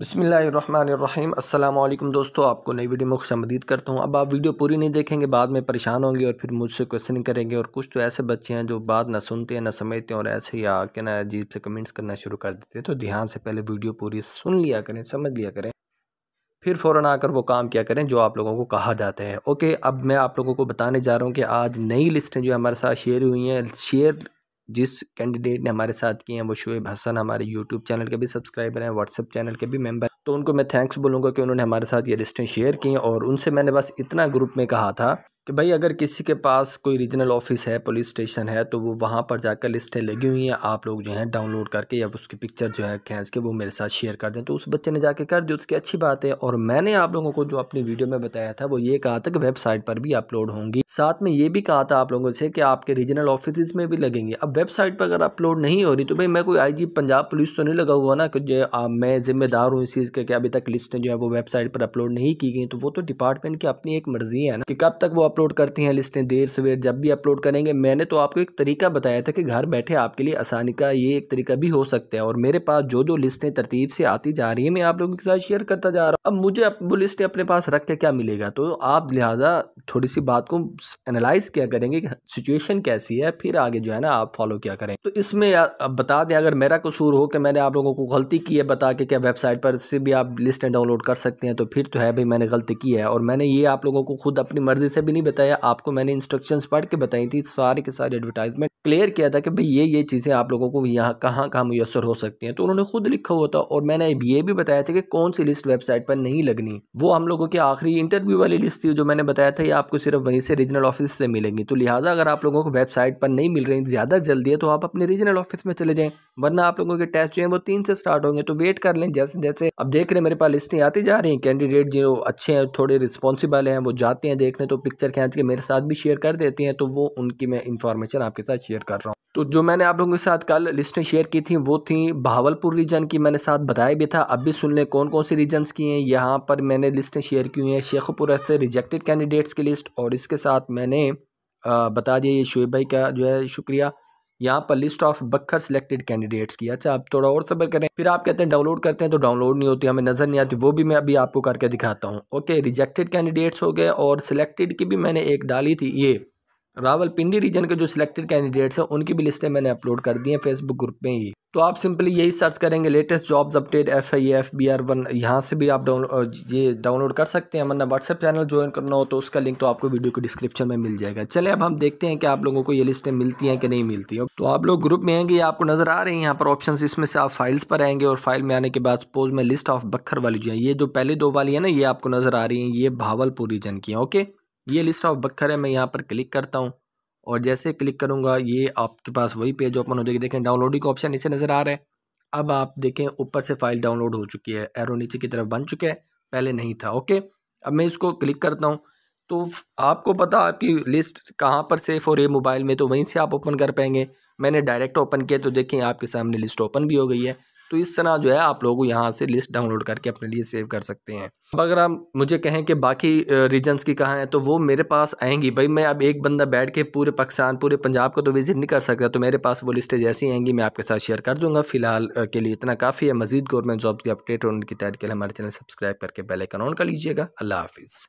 बसमीम अल्लाम दोस्तों आपको नई वीडियो में खुशामदीद करता हूँ अब आप वीडियो पूरी नहीं देखेंगे बाद में परेशान होंगे और फिर मुझसे क्वेश्चन करेंगे और कुछ तो ऐसे बच्चे हैं जो बात ना सुनते हैं ना समझते हैं और ऐसे ही आके ना अजीब से कमेंट्स करना शुरू कर देते हैं तो ध्यान से पहले वीडियो पूरी सुन लिया करें समझ लिया करें फिर फ़ौर आकर वो काम किया करें जो आप लोगों को कहा जाता है ओके अब मैं आप लोगों को बताने जा रहा हूँ कि आज नई लिस्टें जो हमारे साथ शेयर हुई हैं शेयर जिस कैंडिडेट ने हमारे साथ किए हैं वो शुएब हसन हमारे यूट्यूब चैनल के भी सब्सक्राइबर हैं व्हाट्सअप चैनल के भी मेम्बर तो उनको मैं थैंक्स बोलूँगा कि उन्होंने हमारे साथ ये लिस्टें शेयर की और उनसे मैंने बस इतना ग्रुप में कहा था कि भाई अगर किसी के पास कोई रीजनल ऑफिस है पुलिस स्टेशन है तो वो वहाँ पर जाकर लिस्टें लगी हुई हैं आप लोग जो है डाउनलोड करके या उसकी पिक्चर जो है खींच के वो मेरे साथ शेयर कर दें तो उस बच्चे ने जाके कर दिया उसकी अच्छी बात है और मैंने आप लोगों को जो अपनी वीडियो में बताया था वो ये कहा था कि वेबसाइट पर भी अपलोड होंगी साथ में ये भी कहा था आप लोगों से कि आपके रीजनल ऑफिस में भी लगेंगे अब वेबसाइट पर अगर अपलोड नहीं हो रही तो भाई मैं कोई आई पंजाब पुलिस तो नहीं लगा हुआ ना कि मैं जिम्मेदार हूँ इस चीज़ के अभी तक लिस्टें जो है वो वेबसाइट पर अपलोड नहीं की गई तो वो तो डिपार्टमेंट की अपनी एक मर्जी है ना कि कब तक वो अपलोड करती हैं लिस्टें देर सवेर जब भी अपलोड करेंगे मैंने तो आपको एक तरीका बताया था कि घर बैठे आपके लिए आसानी का ये एक तरीका भी हो सकता है और मेरे पास जो जो लिस्टें तरतीब से आती जा रही हैं मैं आप लोगों के साथ शेयर करता जा रहा हूँ अब मुझे वो लिस्टें अपने पास रख के क्या मिलेगा तो आप लिहाजा थोड़ी सी बात को एनालाइज क्या करेंगे कि सिचुएशन कैसी है फिर आगे जो है ना आप फॉलो क्या करें तो इसमें बता दें अगर मेरा कसूर हो कि मैंने आप लोगों को गलती की है बता के क्या वेबसाइट पर से भी आप लिस्टें डाउनलोड कर सकते हैं तो फिर तो है भाई मैंने गलती की है और मैंने ये आप लोगों को खुद अपनी मर्ज़ी से भी नहीं बताया आपको मैंने इंस्ट्रक्शंस पढ़ के बताई थी सारे के सारे एडवर्टाइजमेंट क्लियर किया था कि भाई ये ये चीज़ें आप लोगों को यहाँ कहाँ कहाँ मैसर हो सकती हैं तो उन्होंने खुद लिखा हुआ था और मैंने ये भी बताया था कि कौन सी लिस्ट वेबसाइट पर नहीं लगनी वो हम लोगों की आखिरी इंटरव्यू वाली लिस्ट थी जो मैंने बताया था ये आपको सिर्फ वहीं से रीजनल ऑफिस से मिलेंगी तो लिहाजा अगर आप लोगों को वेबसाइट पर नहीं मिल रही ज़्यादा जल्दी है तो आप अपने रीजनल ऑफिस में चले जाएँ वरना आप लोगों के टेस्ट जो है वो तीन से स्टार्ट होंगे तो वेट कर लें जैसे जैसे अब देख रहे हैं मेरे पास लिस्टें आती जा रही हैं कैंडिडेट जो अच्छे हैं थोड़े रिस्पॉन्सिबल हैं वो जाते हैं देखने तो पिक्चर खींच के मेरे साथ भी शेयर कर देते हैं तो वो उनकी मैं इन्फॉर्मेशन आपके साथ शेयर कर रहा हूँ तो जो मैंने आप लोगों के साथ कल लिस्टें शेयर की थी वो थी भावलपुर रीजन की मैंने साथ बताया भी था अब भी सुन लें कौन कौन से रीजन्स की हैं यहाँ पर मैंने लिस्टें शेयर की हुई हैं शेखपुरा से रिजेक्टेड कैंडिडेट्स की लिस्ट और इसके साथ मैंने बता दिया ये शुएब भाई का जो है शुक्रिया यहाँ पर लिस्ट ऑफ बखर सिलेक्टेड कैंडिडेट्स की अच्छा आप थोड़ा और सबर करें फिर आप कहते हैं डाउनलोड करते हैं तो डाउनलोड नहीं होती हमें नज़र नहीं आती वो भी मैं अभी आपको करके दिखाता हूँ ओके रिजेक्टेड कैंडिडेट्स हो गए और सिलेक्टेड की भी मैंने एक डाली थी ये रावलपिंडी रीजन के जो सिलेक्टेड कैंडिडेट्स हैं उनकी भी लिस्टें मैंने अपलोड कर दी हैं फेसबुक ग्रुप में ही तो आप सिंपली यही सर्च करेंगे latest jobs update F I F B R one यहाँ से भी आप डाउन ये डाउनलोड कर सकते हैं वरना व्हाट्सएप चैनल ज्वाइन करना हो तो उसका लिंक तो आपको वीडियो के डिस्क्रिप्शन में मिल जाएगा चले अब हम देखते हैं कि आप लोगों को ये लिस्टें मिलती हैं कि नहीं मिलती है तो आप लोग ग्रुप में आएंगे आपको नजर आ रही है यहाँ पर ऑप्शन इसमें से आप फाइल्स पर आएंगे और फाइल में आने के बाद सपोज में लिस्ट ऑफ बखर वाली जो है ये जो पहले दो वाली है ना ये आपको नजर आ रही है ये भावलपुर रीजन की है ओके ये लिस्ट ऑफ बखर है मैं यहाँ पर क्लिक करता हूँ और जैसे क्लिक करूँगा ये आपके पास वही पेज ओपन हो जाएगी देखें डाउनलोडिंग का ऑप्शन नीचे नज़र आ रहा है अब आप देखें ऊपर से फाइल डाउनलोड हो चुकी है एरो नीचे की तरफ बन चुके हैं पहले नहीं था ओके अब मैं इसको क्लिक करता हूँ तो आपको पता आपकी लिस्ट कहाँ पर सेफ हो रही है मोबाइल में तो वहीं से आप ओपन कर पाएंगे मैंने डायरेक्ट ओपन किया तो देखें आपके सामने लिस्ट ओपन भी हो गई है तो इस तरह जो है आप लोग यहाँ से लिस्ट डाउनलोड करके अपने लिए सेव कर सकते हैं अब अगर आप मुझे कहें कि बाकी रीजन्स की कहाँ हैं तो वो मेरे पास आएंगी भाई मैं अब एक बंदा बैठ के पूरे पाकिस्तान पूरे पंजाब को तो विजिट नहीं कर सकता तो मेरे पास वो लिस्टें ऐसी आएंगी मैं आपके साथ शेयर कर दूँगा फिलहाल के लिए इतना काफ़ी है मजीद गवर्नमेंट जॉब की अपडेट और उनकी तैयारी के लिए हमारे चैनल सब्सक्राइब करके बेलैकन ऑन कर लीजिएगा अल्लाह हाफिज़